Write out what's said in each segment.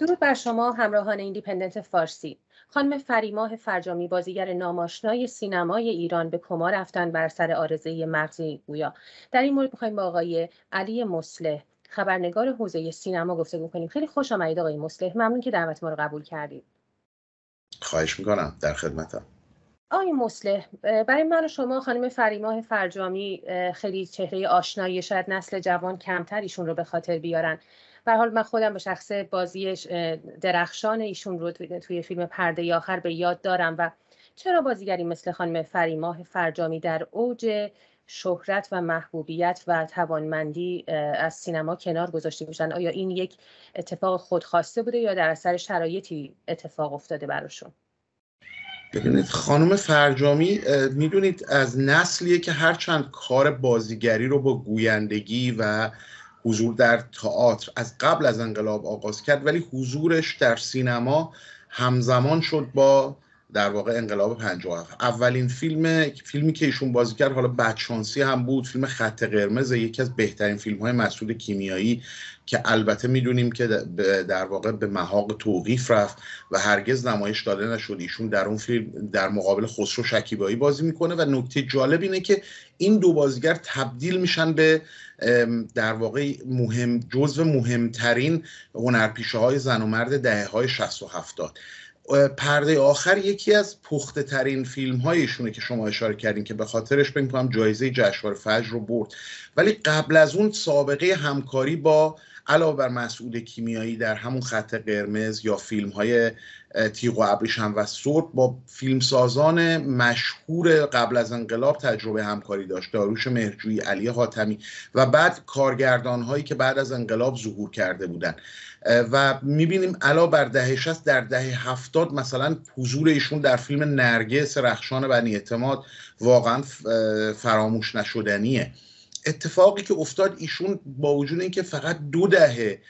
درود بر شما همراهان ایندیپندنت فارسی خانم فریماه فرجامی بازیگر ناماشنای سینمای ایران به کما رفتن بر سر آرزه مغزی گویا در این مورد میخوایم با آقای علی مسلح خبرنگار حوزه سینما گفتگو کنیم خیلی خوش آمدید آقای مسلح ممنون که دعوت ما رو قبول کردید خواهش میکنم در خدمتم آقای مسلح برای من و شما خانم فریماه فرجامی خیلی چهره آشنایی شاید نسل جوان کمتر ایشون رو به خاطر بیارن به حال من خودم به شخص بازی درخشان ایشون رو توی فیلم پرده آخر به یاد دارم و چرا بازیگری مثل خانم فریماه فرجامی در اوج شهرت و محبوبیت و توانمندی از سینما کنار گذاشته میشن آیا این یک اتفاق خودخواسته بوده یا در اثر شرایطی اتفاق افتاده براشون ببینید خانم فرجامی میدونید از نسلیه که هرچند کار بازیگری رو با گویندگی و حضور در تئاتر از قبل از انقلاب آغاز کرد ولی حضورش در سینما همزمان شد با در واقع انقلاب 57 اولین فیلم فیلمی که ایشون بازی کرد حالا بدشانسی هم بود فیلم خط قرمز یکی از بهترین فیلم های مسعود کیمیایی که البته میدونیم که در واقع به محاق توقیف رفت و هرگز نمایش داده نشد ایشون در اون فیلم در مقابل خسرو شکیبایی بازی میکنه و نکته جالب اینه که این دو بازیگر تبدیل میشن به در واقع مهم جزو مهمترین هنرپیشه های زن و مرد دهه های 60 و 70 پرده آخر یکی از پخته ترین فیلم هایشونه که شما اشاره کردین که به خاطرش بگم جایزه جشنواره فجر رو برد ولی قبل از اون سابقه همکاری با علاوه بر مسعود کیمیایی در همون خط قرمز یا فیلم های تیغ و ابریشم و سرب با فیلمسازان مشهور قبل از انقلاب تجربه همکاری داشت داروش مهرجویی علی حاتمی و بعد کارگردان هایی که بعد از انقلاب ظهور کرده بودند و میبینیم علاوه بر دهه 60 در دهه هفتاد مثلا حضور ایشون در فیلم نرگس رخشان بنی اعتماد واقعا فراموش نشدنیه اتفاقی که افتاد ایشون با وجود اینکه فقط دو دهه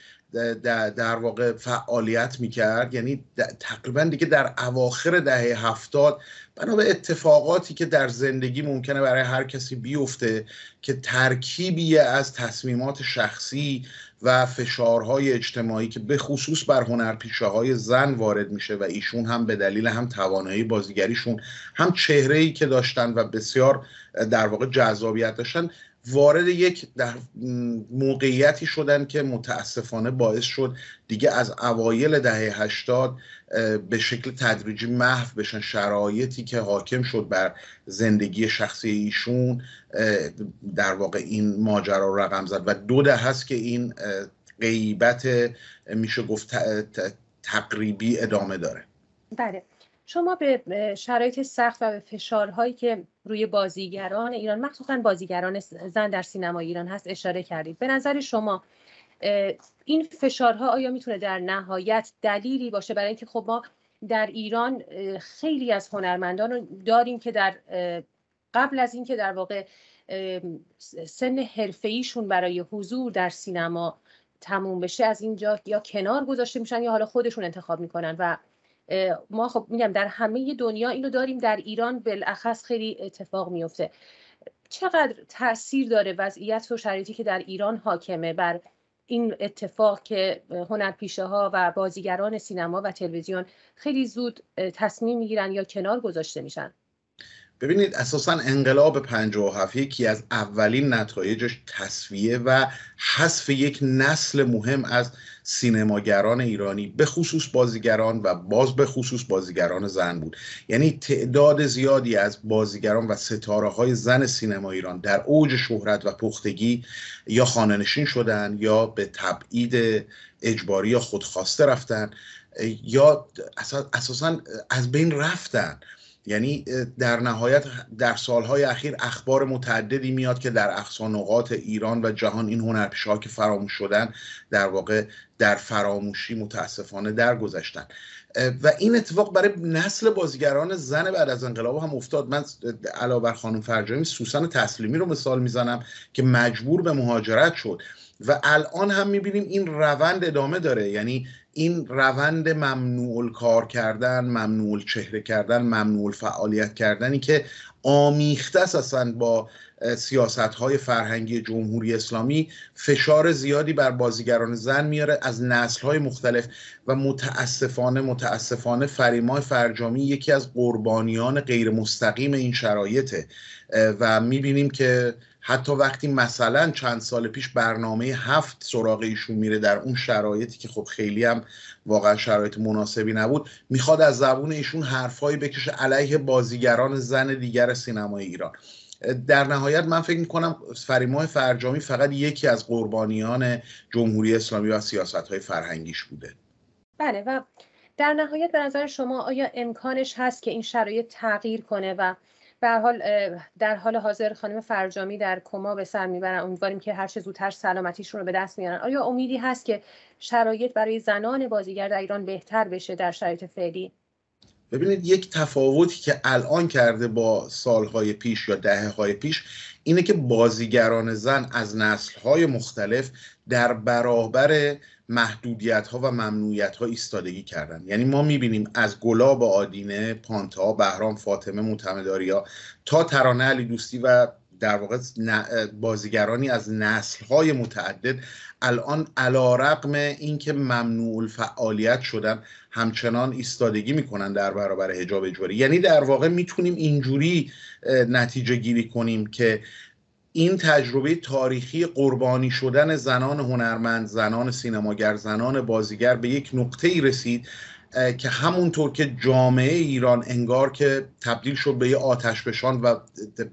در واقع فعالیت میکرد یعنی تقریبا دیگه در اواخر دهه هفتاد بنا به اتفاقاتی که در زندگی ممکنه برای هر کسی بیفته که ترکیبی از تصمیمات شخصی و فشارهای اجتماعی که به خصوص بر هنرپیشه های زن وارد میشه و ایشون هم به دلیل هم توانایی بازیگریشون هم چهره که داشتن و بسیار در واقع جذابیت داشتن وارد یک موقعیتی شدن که متاسفانه باعث شد دیگه از اوایل دهه 80 به شکل تدریجی محو بشن شرایطی که حاکم شد بر زندگی شخصی ایشون در واقع این ماجرا رقم زد و دو ده هست که این غیبت میشه گفت تقریبی ادامه داره بله شما به شرایط سخت و به فشارهایی که روی بازیگران ایران مخصوصا بازیگران زن در سینما ایران هست اشاره کردید به نظر شما این فشارها آیا میتونه در نهایت دلیلی باشه برای اینکه خب ما در ایران خیلی از هنرمندان رو داریم که در قبل از اینکه در واقع سن ایشون برای حضور در سینما تموم بشه از اینجا یا کنار گذاشته میشن یا حالا خودشون انتخاب میکنن و ما خب میگم در همه دنیا اینو داریم در ایران بالاخص خیلی اتفاق میفته چقدر تاثیر داره وضعیت و شرایطی که در ایران حاکمه بر این اتفاق که هنرپیشه ها و بازیگران سینما و تلویزیون خیلی زود تصمیم میگیرن یا کنار گذاشته میشن ببینید اساسا انقلاب 57 یکی از اولین نتایجش تصویه و حذف یک نسل مهم از سینماگران ایرانی به خصوص بازیگران و باز به خصوص بازیگران زن بود یعنی تعداد زیادی از بازیگران و ستاره های زن سینما ایران در اوج شهرت و پختگی یا خانهنشین شدن یا به تبعید اجباری یا خودخواسته رفتن یا اساسا از بین رفتن یعنی در نهایت در سالهای اخیر اخبار متعددی میاد که در نقاط ایران و جهان این ها که فراموش شدن در واقع در فراموشی متاسفانه درگذشتن و این اتفاق برای نسل بازیگران زن بعد از انقلاب هم افتاد من علاوه بر خانم فرجامی سوسن تسلیمی رو مثال میزنم که مجبور به مهاجرت شد و الان هم میبینیم این روند ادامه داره یعنی این روند ممنوع کار کردن ممنوع چهره کردن ممنوع فعالیت کردنی که آمیخته اصلا با سیاست های فرهنگی جمهوری اسلامی فشار زیادی بر بازیگران زن میاره از نسل های مختلف و متاسفانه متاسفانه فریما فرجامی یکی از قربانیان غیر مستقیم این شرایطه و میبینیم که حتی وقتی مثلا چند سال پیش برنامه هفت سراغ ایشون میره در اون شرایطی که خب خیلی هم واقعا شرایط مناسبی نبود میخواد از زبون ایشون حرفهایی بکشه علیه بازیگران زن دیگر سینمای ایران در نهایت من فکر میکنم فریماه فرجامی فقط یکی از قربانیان جمهوری اسلامی و سیاست های فرهنگیش بوده بله و در نهایت به نظر شما آیا امکانش هست که این شرایط تغییر کنه و در حال در حال حاضر خانم فرجامی در کما به سر میبرن امیدواریم که هر چه زودتر سلامتیشون رو به دست میارن آیا امیدی هست که شرایط برای زنان بازیگر در ایران بهتر بشه در شرایط فعلی ببینید یک تفاوتی که الان کرده با سالهای پیش یا دهه های پیش اینه که بازیگران زن از نسلهای مختلف در برابر محدودیت ها و ممنوعیت ها ایستادگی کردن یعنی ما میبینیم از گلاب آدینه پانتا بهرام فاطمه معتمداریا تا ترانه علی دوستی و در واقع بازیگرانی از نسل های متعدد الان علا رقم اینکه ممنوع فعالیت شدن همچنان ایستادگی میکنن در برابر حجاب اجباری یعنی در واقع میتونیم اینجوری نتیجه گیری کنیم که این تجربه تاریخی قربانی شدن زنان هنرمند زنان سینماگر زنان بازیگر به یک نقطه ای رسید که همونطور که جامعه ایران انگار که تبدیل شد به یه آتش بشان و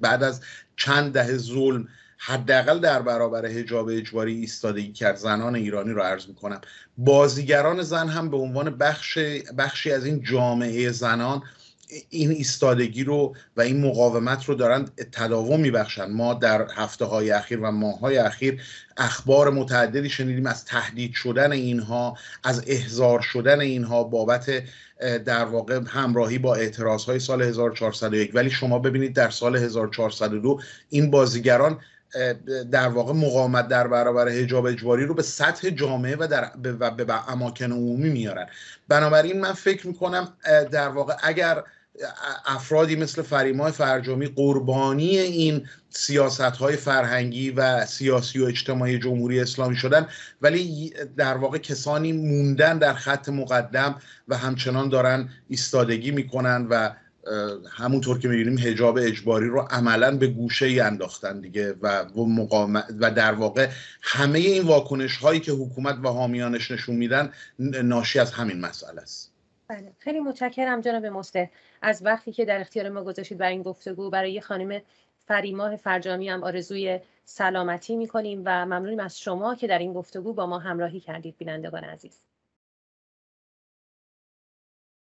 بعد از چند دهه ظلم حداقل در برابر حجاب اجباری ایستادگی کرد زنان ایرانی رو عرض میکنم بازیگران زن هم به عنوان بخش بخشی از این جامعه زنان این ایستادگی رو و این مقاومت رو دارن تداوم میبخشن ما در هفته های اخیر و ماه های اخیر اخبار متعددی شنیدیم از تهدید شدن اینها از احضار شدن اینها بابت در واقع همراهی با اعتراض های سال 1401 ولی شما ببینید در سال 1402 این بازیگران در واقع مقاومت در برابر حجاب اجباری رو به سطح جامعه و در به اماکن عمومی میارن بنابراین من فکر میکنم در واقع اگر افرادی مثل فریمای فرجامی قربانی این سیاست های فرهنگی و سیاسی و اجتماعی جمهوری اسلامی شدن ولی در واقع کسانی موندن در خط مقدم و همچنان دارن ایستادگی میکنن و همونطور که میبینیم هجاب اجباری رو عملا به گوشه ای انداختن دیگه و و, و در واقع همه این واکنش هایی که حکومت و حامیانش نشون میدن ناشی از همین مسئله است بله خیلی متشکرم جناب مسته از وقتی که در اختیار ما گذاشتید برای این گفتگو برای خانم فریماه فرجامی هم آرزوی سلامتی میکنیم و ممنونیم از شما که در این گفتگو با ما همراهی کردید بینندگان عزیز